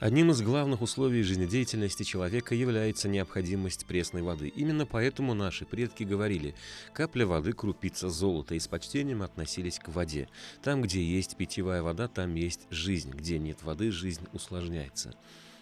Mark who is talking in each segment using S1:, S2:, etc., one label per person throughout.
S1: Одним из главных условий жизнедеятельности человека является необходимость пресной воды. Именно поэтому наши предки говорили «капля воды – крупица золота» и с почтением относились к воде. Там, где есть питьевая вода, там есть жизнь. Где нет воды, жизнь усложняется.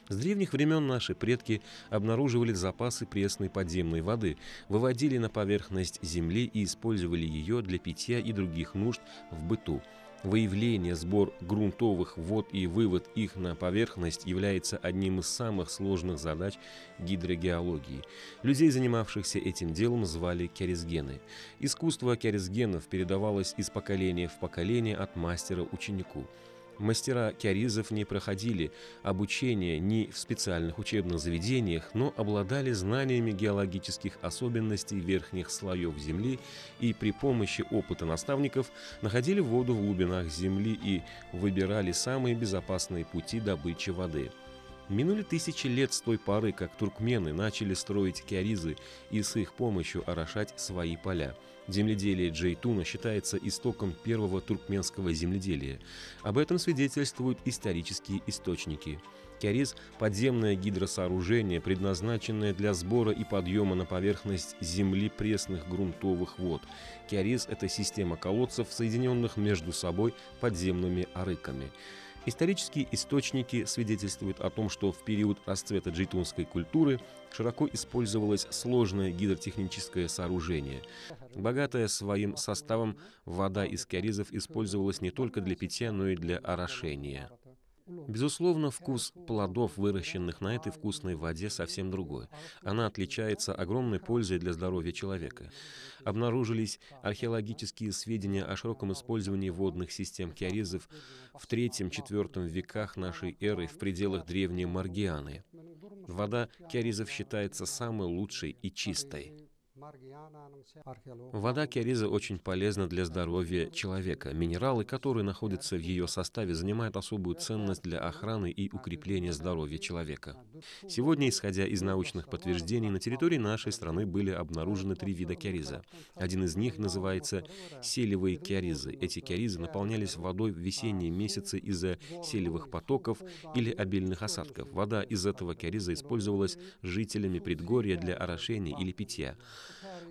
S1: С древних времен наши предки обнаруживали запасы пресной подземной воды, выводили на поверхность земли и использовали ее для питья и других нужд в быту. Выявление, сбор грунтовых вод и вывод их на поверхность является одним из самых сложных задач гидрогеологии. Людей, занимавшихся этим делом, звали керезгены. Искусство керезгенов передавалось из поколения в поколение от мастера ученику. Мастера киаризов не проходили обучение ни в специальных учебных заведениях, но обладали знаниями геологических особенностей верхних слоев Земли и при помощи опыта наставников находили воду в глубинах Земли и выбирали самые безопасные пути добычи воды. Минули тысячи лет с той поры, как туркмены начали строить киаризы и с их помощью орошать свои поля – Земледелие Джейтуна считается истоком первого туркменского земледелия. Об этом свидетельствуют исторические источники. Кяриз – подземное гидросооружение, предназначенное для сбора и подъема на поверхность земли пресных грунтовых вод. Кяриз – это система колодцев, соединенных между собой подземными арыками. Исторические источники свидетельствуют о том, что в период расцвета джейтунской культуры широко использовалось сложное гидротехническое сооружение. Богатая своим составом вода из киаризов использовалась не только для питья, но и для орошения. Безусловно, вкус плодов, выращенных на этой вкусной воде, совсем другой. Она отличается огромной пользой для здоровья человека. Обнаружились археологические сведения о широком использовании водных систем киаризов в III-IV веках нашей эры в пределах древней Маргианы. Вода киаризов считается самой лучшей и чистой. Вода кериза очень полезна для здоровья человека. Минералы, которые находятся в ее составе, занимают особую ценность для охраны и укрепления здоровья человека. Сегодня, исходя из научных подтверждений, на территории нашей страны были обнаружены три вида кериза. Один из них называется селевые керизы. Эти керизы наполнялись водой в весенние месяцы из-за селевых потоков или обильных осадков. Вода из этого кериза использовалась жителями предгорья для орошения или питья.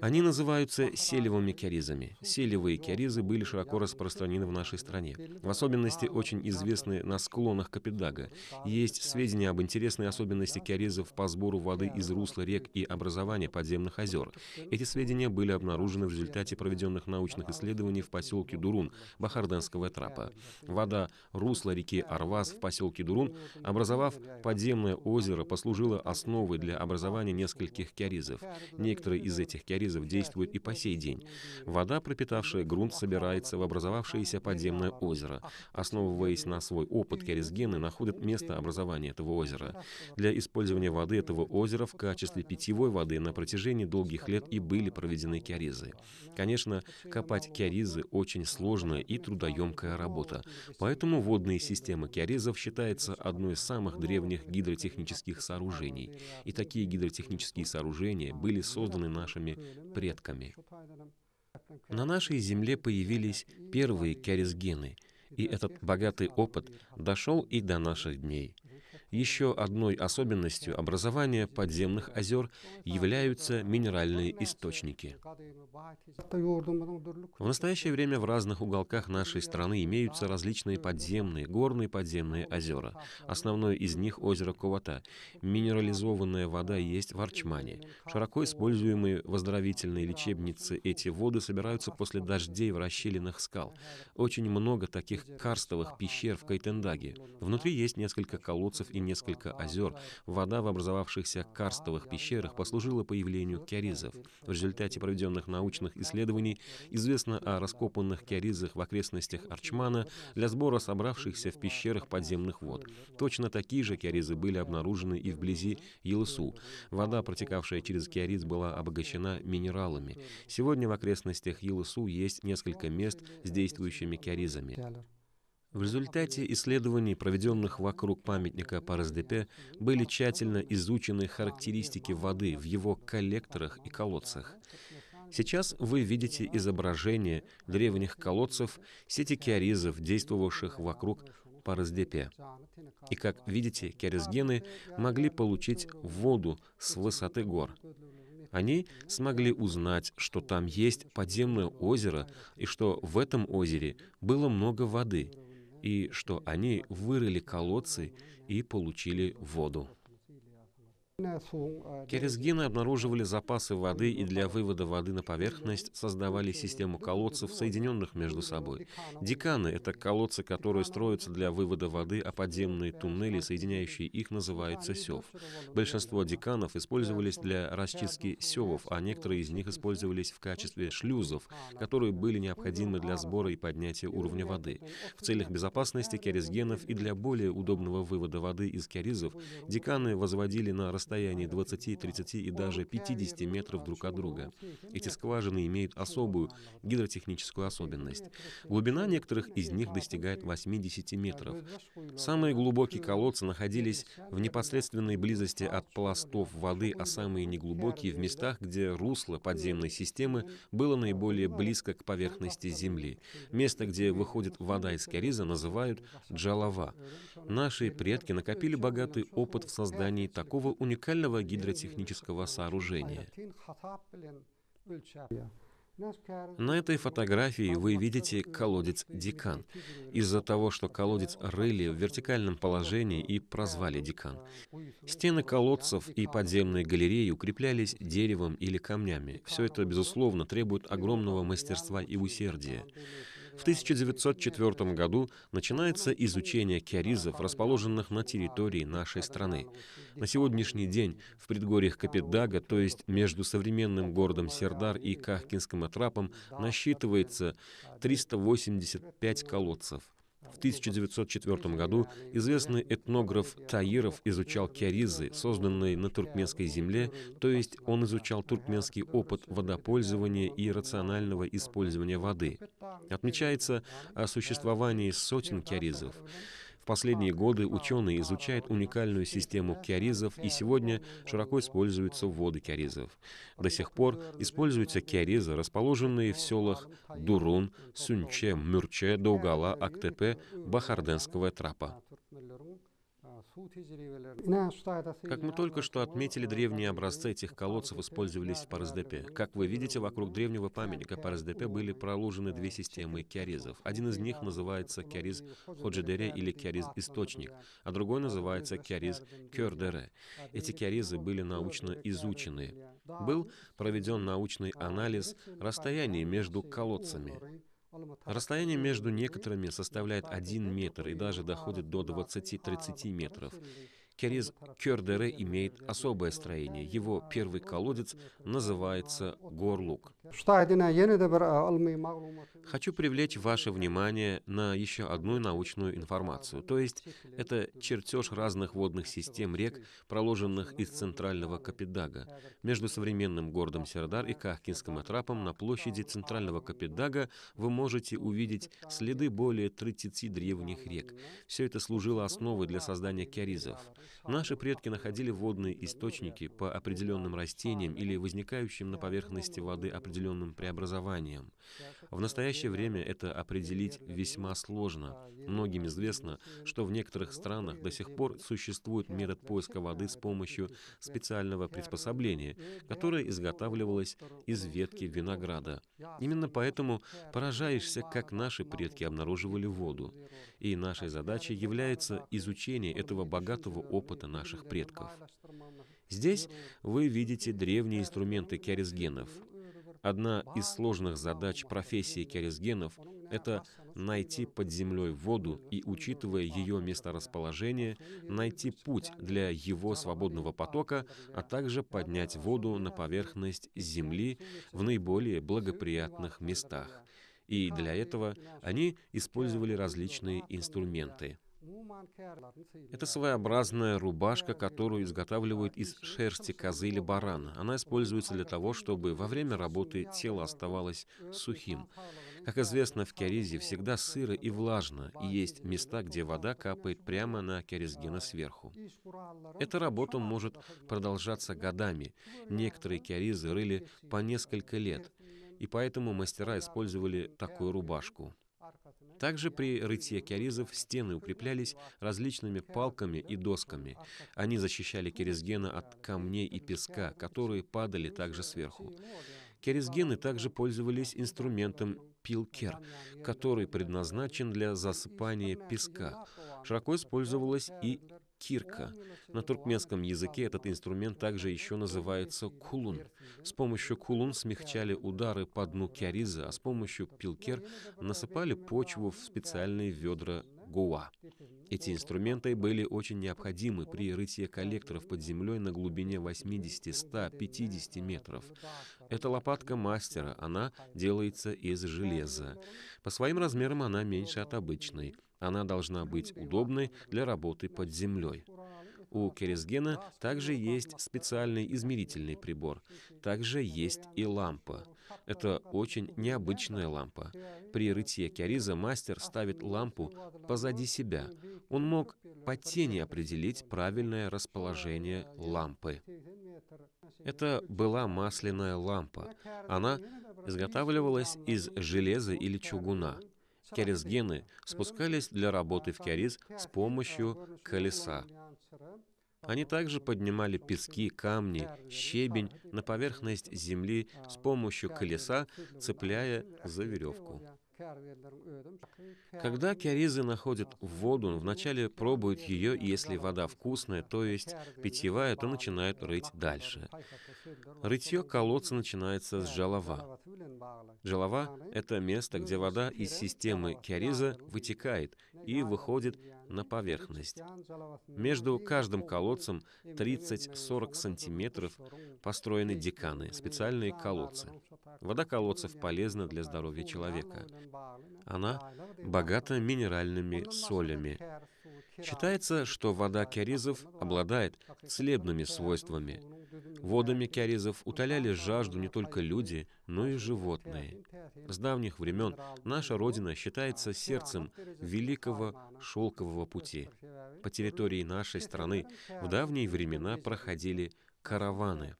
S1: Они называются селевыми керизами. Селевые керизы были широко распространены в нашей стране. В особенности очень известны на склонах Капидага. Есть сведения об интересной особенности керизов по сбору воды из русла рек и образования подземных озер. Эти сведения были обнаружены в результате проведенных научных исследований в поселке Дурун Бахарданского трапа. Вода русла реки Арваз в поселке Дурун, образовав подземное озеро, послужила основой для образования нескольких керизов. Некоторые из этих этих киаризов действует и по сей день. Вода, пропитавшая грунт, собирается в образовавшееся подземное озеро. Основываясь на свой опыт, киаризгены находят место образования этого озера. Для использования воды этого озера в качестве питьевой воды на протяжении долгих лет и были проведены киаризы. Конечно, копать киаризы очень сложная и трудоемкая работа, поэтому водные системы киаризов считается одной из самых древних гидротехнических сооружений. И такие гидротехнические сооружения были созданы нашими нашими предками. На нашей земле появились первые керезгены, и этот богатый опыт дошел и до наших дней. Еще одной особенностью образования подземных озер являются минеральные источники. В настоящее время в разных уголках нашей страны имеются различные подземные, горные подземные озера. Основное из них озеро Кувата. Минерализованная вода есть в Арчмане. Широко используемые в оздоровительные лечебницы эти воды собираются после дождей в расщелинах скал. Очень много таких карстовых пещер в Кайтендаге. Внутри есть несколько колодцев и несколько озер. Вода в образовавшихся карстовых пещерах послужила появлению киаризов. В результате проведенных научных исследований известно о раскопанных киаризах в окрестностях Арчмана для сбора собравшихся в пещерах подземных вод. Точно такие же киаризы были обнаружены и вблизи Елысу. Вода, протекавшая через киариз, была обогащена минералами. Сегодня в окрестностях Елысу есть несколько мест с действующими киаризами. В результате исследований, проведенных вокруг памятника ПАРСДП, были тщательно изучены характеристики воды в его коллекторах и колодцах. Сейчас вы видите изображение древних колодцев, сети киоризов, действовавших вокруг ПАРСДП. И, как видите, киоризгены могли получить воду с высоты гор. Они смогли узнать, что там есть подземное озеро и что в этом озере было много воды — и что они вырыли колодцы и получили воду. Через гены обнаруживали запасы воды и для вывода воды на поверхность создавали систему колодцев, соединенных между собой. Деканы — это колодцы, которые строятся для вывода воды, а подземные туннели, соединяющие их, называются сев. Большинство деканов использовались для расчистки севов, а некоторые из них использовались в качестве шлюзов, которые были необходимы для сбора и поднятия уровня воды. В целях безопасности керезгенов и для более удобного вывода воды из керизов деканы возводили на расстояние расстоянии 20, 30 и даже 50 метров друг от друга. Эти скважины имеют особую гидротехническую особенность. Глубина некоторых из них достигает 80 метров. Самые глубокие колодцы находились в непосредственной близости от пластов воды, а самые неглубокие в местах, где русло подземной системы было наиболее близко к поверхности земли. Место, где выходит вода из кариза, называют джалава. Наши предки накопили богатый опыт в создании такого уникального уникального гидротехнического сооружения. На этой фотографии вы видите колодец Дикан. Из-за того, что колодец рыли в вертикальном положении и прозвали Дикан. Стены колодцев и подземные галереи укреплялись деревом или камнями. Все это, безусловно, требует огромного мастерства и усердия. В 1904 году начинается изучение киаризов, расположенных на территории нашей страны. На сегодняшний день в предгорьях Капитдага, то есть между современным городом Сердар и Кахкинским отрапом, насчитывается 385 колодцев. В 1904 году известный этнограф Таиров изучал киаризы, созданные на туркменской земле, то есть он изучал туркменский опыт водопользования и рационального использования воды. Отмечается о существовании сотен киаризов последние годы ученые изучают уникальную систему киоризов и сегодня широко используются воды киоризов. До сих пор используются киоризы, расположенные в селах Дурун, Сунче, Мюрче, Доугала, Актепе, Бахарденского трапа. Как мы только что отметили, древние образцы этих колодцев использовались в Параздепе. Как вы видите, вокруг древнего памятника Параздепе были проложены две системы киаризов. Один из них называется киариз Ходжедере или киариз Источник, а другой называется киариз Кёрдере. Эти киаризы были научно изучены. Был проведен научный анализ расстояний между колодцами. Расстояние между некоторыми составляет 1 метр и даже доходит до 20-30 метров. Керез Кёрдере имеет особое строение. Его первый колодец называется Горлук. Хочу привлечь ваше внимание на еще одну научную информацию, то есть это чертеж разных водных систем рек, проложенных из центрального Капидага. Между современным городом Сердар и Кахкинским атрапом на площади центрального Капидага вы можете увидеть следы более 30 древних рек. Все это служило основой для создания киаризов. Наши предки находили водные источники по определенным растениям или возникающим на поверхности воды определенным преобразованиям. В настоящее время это определить весьма сложно. Многим известно, что в некоторых странах до сих пор существует метод поиска воды с помощью специального приспособления, которое изготавливалось из ветки винограда. Именно поэтому поражаешься, как наши предки обнаруживали воду. И нашей задачей является изучение этого богатого опыта опыта наших предков. Здесь вы видите древние инструменты керезгенов. Одна из сложных задач профессии керезгенов — это найти под землей воду и, учитывая ее месторасположение, найти путь для его свободного потока, а также поднять воду на поверхность земли в наиболее благоприятных местах. И для этого они использовали различные инструменты. Это своеобразная рубашка, которую изготавливают из шерсти козы или барана. Она используется для того, чтобы во время работы тело оставалось сухим. Как известно, в Киаризе всегда сыро и влажно, и есть места, где вода капает прямо на Киаризгена сверху. Эта работа может продолжаться годами. Некоторые Киаризы рыли по несколько лет, и поэтому мастера использовали такую рубашку. Также при рытье керизов стены укреплялись различными палками и досками. Они защищали керезгена от камней и песка, которые падали также сверху. Керизгены также пользовались инструментом пилкер, который предназначен для засыпания песка. Широко использовалась и кирка. На туркменском языке этот инструмент также еще называется кулун. С помощью кулун смягчали удары по дну кяриза, а с помощью пилкер насыпали почву в специальные ведра гуа. Эти инструменты были очень необходимы при рытье коллекторов под землей на глубине 80, 150 метров. Это лопатка мастера, она делается из железа. По своим размерам она меньше от обычной. Она должна быть удобной для работы под землей. У Керезгена также есть специальный измерительный прибор. Также есть и лампа. Это очень необычная лампа. При рытье киариза мастер ставит лампу позади себя. Он мог по тени определить правильное расположение лампы. Это была масляная лампа. Она изготавливалась из железа или чугуна. Керезгены спускались для работы в кериз с помощью колеса. Они также поднимали пески, камни, щебень на поверхность земли с помощью колеса, цепляя за веревку. Когда киаризы находят воду, вначале пробуют ее, и если вода вкусная, то есть питьевая, то начинают рыть дальше. Рытье колодца начинается с жалова. Жалова — это место, где вода из системы киариза вытекает и выходит на поверхность. Между каждым колодцем 30-40 сантиметров построены деканы, специальные колодцы. Вода колодцев полезна для здоровья человека. Она богата минеральными солями, Считается, что вода керизов обладает целебными свойствами. Водами керизов утоляли жажду не только люди, но и животные. С давних времен наша Родина считается сердцем Великого Шелкового Пути. По территории нашей страны в давние времена проходили караваны.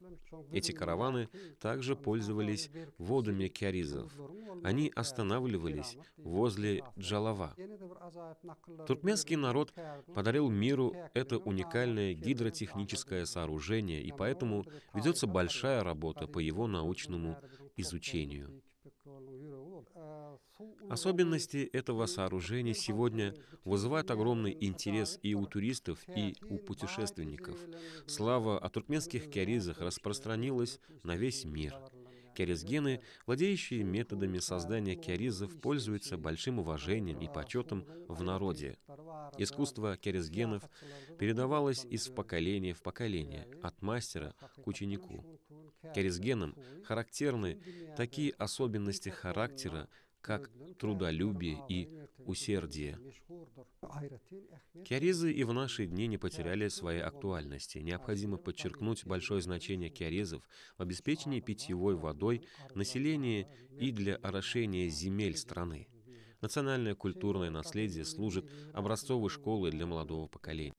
S1: Эти караваны также пользовались водами кяризов. Они останавливались возле Джалава. Туркменский народ подарил миру это уникальное гидротехническое сооружение, и поэтому ведется большая работа по его научному изучению. Особенности этого сооружения сегодня вызывают огромный интерес и у туристов, и у путешественников. Слава о туркменских киаризах распространилась на весь мир. Киаризгены, владеющие методами создания киаризов, пользуются большим уважением и почетом в народе. Искусство киаризгенов передавалось из поколения в поколение, от мастера к ученику. Киаризгенам характерны такие особенности характера, как трудолюбие и усердие. Киаризы и в наши дни не потеряли своей актуальности. Необходимо подчеркнуть большое значение киаризов в обеспечении питьевой водой населения и для орошения земель страны. Национальное культурное наследие служит образцовой школой для молодого поколения.